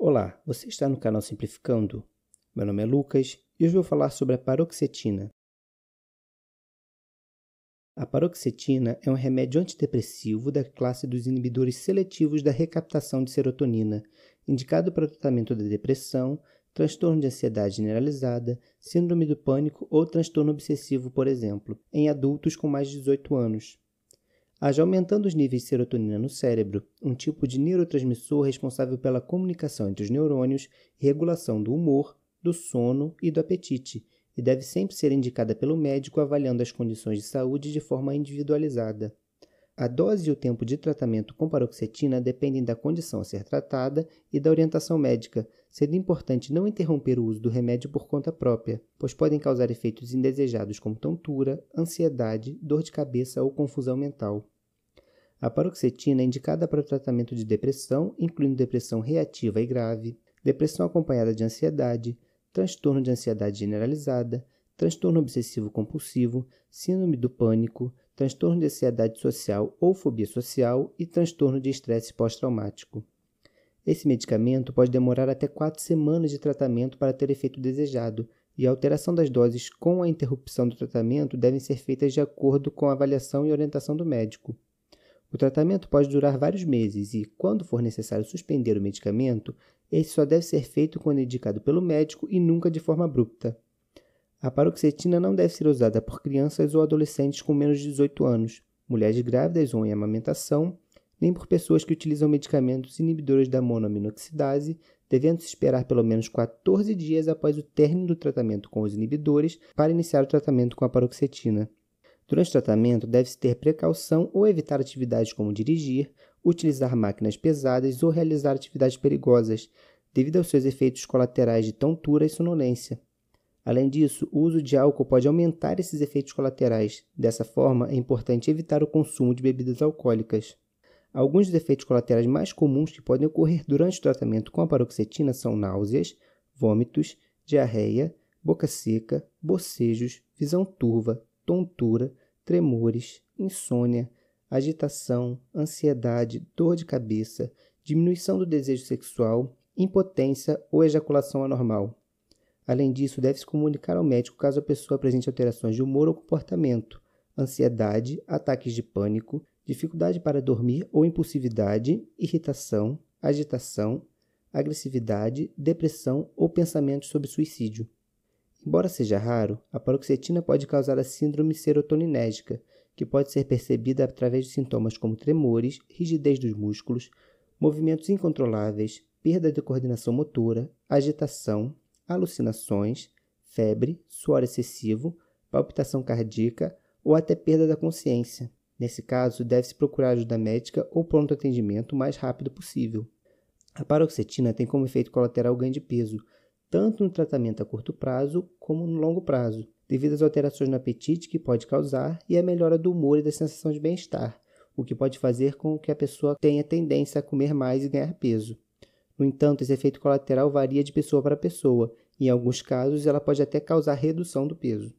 Olá, você está no canal Simplificando? Meu nome é Lucas e hoje vou falar sobre a paroxetina. A paroxetina é um remédio antidepressivo da classe dos inibidores seletivos da recaptação de serotonina, indicado para o tratamento da depressão, transtorno de ansiedade generalizada, síndrome do pânico ou transtorno obsessivo, por exemplo, em adultos com mais de 18 anos haja aumentando os níveis de serotonina no cérebro, um tipo de neurotransmissor responsável pela comunicação entre os neurônios e regulação do humor, do sono e do apetite, e deve sempre ser indicada pelo médico avaliando as condições de saúde de forma individualizada. A dose e o tempo de tratamento com paroxetina dependem da condição a ser tratada e da orientação médica, sendo importante não interromper o uso do remédio por conta própria, pois podem causar efeitos indesejados como tontura, ansiedade, dor de cabeça ou confusão mental. A paroxetina é indicada para o tratamento de depressão, incluindo depressão reativa e grave, depressão acompanhada de ansiedade, transtorno de ansiedade generalizada, transtorno obsessivo compulsivo, síndrome do pânico, transtorno de ansiedade social ou fobia social e transtorno de estresse pós-traumático. Esse medicamento pode demorar até quatro semanas de tratamento para ter efeito desejado, e a alteração das doses com a interrupção do tratamento devem ser feitas de acordo com a avaliação e orientação do médico. O tratamento pode durar vários meses e, quando for necessário suspender o medicamento, esse só deve ser feito quando indicado pelo médico e nunca de forma abrupta. A paroxetina não deve ser usada por crianças ou adolescentes com menos de 18 anos, mulheres grávidas ou em amamentação, nem por pessoas que utilizam medicamentos inibidores da monoaminoxidase, devendo se esperar pelo menos 14 dias após o término do tratamento com os inibidores para iniciar o tratamento com a paroxetina. Durante o tratamento, deve-se ter precaução ou evitar atividades como dirigir, utilizar máquinas pesadas ou realizar atividades perigosas, devido aos seus efeitos colaterais de tontura e sonolência. Além disso, o uso de álcool pode aumentar esses efeitos colaterais. Dessa forma, é importante evitar o consumo de bebidas alcoólicas. Alguns dos efeitos colaterais mais comuns que podem ocorrer durante o tratamento com a paroxetina são náuseas, vômitos, diarreia, boca seca, bocejos, visão turva, tontura, tremores, insônia, agitação, ansiedade, dor de cabeça, diminuição do desejo sexual, impotência ou ejaculação anormal. Além disso, deve-se comunicar ao médico caso a pessoa apresente alterações de humor ou comportamento, ansiedade, ataques de pânico, dificuldade para dormir ou impulsividade, irritação, agitação, agressividade, depressão ou pensamentos sobre suicídio. Embora seja raro, a paroxetina pode causar a síndrome serotoninérgica, que pode ser percebida através de sintomas como tremores, rigidez dos músculos, movimentos incontroláveis, perda de coordenação motora, agitação, alucinações, febre, suor excessivo, palpitação cardíaca ou até perda da consciência. Nesse caso, deve-se procurar ajuda médica ou pronto atendimento o mais rápido possível. A paroxetina tem como efeito colateral ganho de peso, tanto no tratamento a curto prazo como no longo prazo, devido às alterações no apetite que pode causar e à melhora do humor e da sensação de bem-estar, o que pode fazer com que a pessoa tenha tendência a comer mais e ganhar peso. No entanto, esse efeito colateral varia de pessoa para pessoa. e, Em alguns casos, ela pode até causar redução do peso.